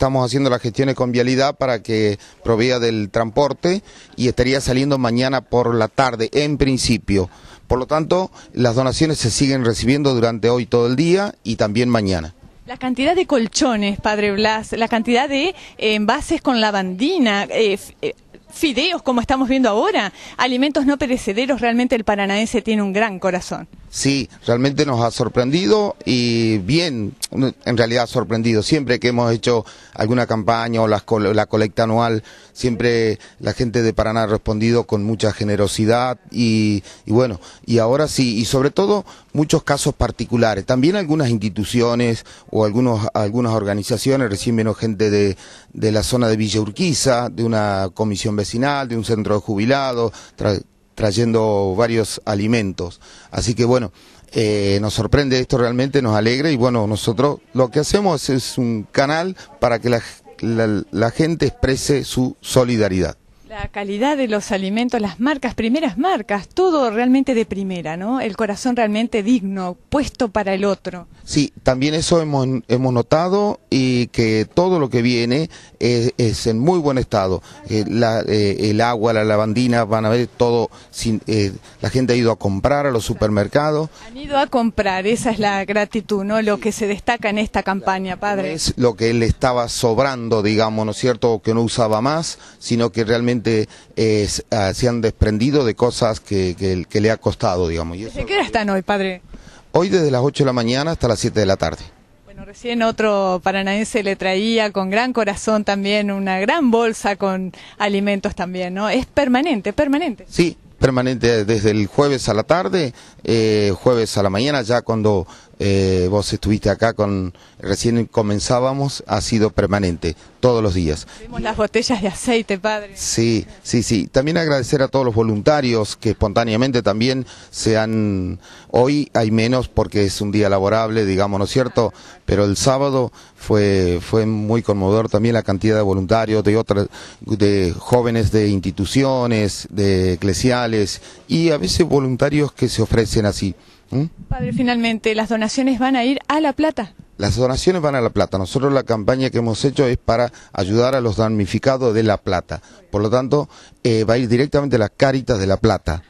Estamos haciendo las gestiones con vialidad para que provea del transporte y estaría saliendo mañana por la tarde, en principio. Por lo tanto, las donaciones se siguen recibiendo durante hoy todo el día y también mañana. La cantidad de colchones, Padre Blas, la cantidad de eh, envases con lavandina, eh, eh, fideos como estamos viendo ahora, alimentos no perecederos, realmente el paranaense tiene un gran corazón. Sí, realmente nos ha sorprendido y bien, en realidad sorprendido. Siempre que hemos hecho alguna campaña o la, la colecta anual, siempre la gente de Paraná ha respondido con mucha generosidad y, bueno, y ahora sí, y sobre todo muchos casos particulares. También algunas instituciones o algunos, algunas organizaciones recién vino gente de, de la zona de Villa Urquiza, de una comisión vecinal, de un centro de jubilados, trayendo varios alimentos. Así que bueno, eh, nos sorprende esto realmente, nos alegra y bueno, nosotros lo que hacemos es un canal para que la gente exprese su solidaridad. La calidad de los alimentos, las marcas, primeras marcas, todo realmente de primera, ¿no? El corazón realmente digno, puesto para el otro. Sí, también eso hemos, hemos notado y que todo lo que viene es, en muy buen estado. Eh, eh, el agua, la lavandina, van a ver todo. Sin, eh, la gente ha ido a comprar a los supermercados. Han ido a comprar, esa es la gratitud, ¿no? Lo que se destaca en esta campaña, padre. es lo que le estaba sobrando, digamos, ¿no es cierto? que no usaba más, sino que realmente Ah, se han desprendido de cosas que, le ha costado, digamos. qué hora están hoy, padre? Hoy desde las 8 de la mañana hasta las 7 de la tarde. Bueno, recién otro paranaense le traía con gran corazón también una gran bolsa con alimentos también, ¿no? Es permanente, permanente. Sí, permanente desde el jueves a la tarde, eh, jueves a la mañana, ya cuando eh, vos estuviste acá con, recién comenzábamos, ha sido permanente, todos los días. vimos las botellas de aceite, padre. Sí, sí, sí. También agradecer a todos los voluntarios que espontáneamente también se han, hoy hay menos porque es un día laborable, digamos, ¿no es cierto? Pero el sábado fue, fue muy conmovedor también la cantidad de voluntarios de otras, de jóvenes de instituciones, de eclesiales y a veces voluntarios que se ofrecen así. ¿Mm? Padre, finalmente, ¿las donaciones van a ir a La Plata? Las donaciones van a La Plata. Nosotros la campaña que hemos hecho es para ayudar a los damnificados de La Plata. Por lo tanto, eh, va a ir directamente a las caritas de La Plata.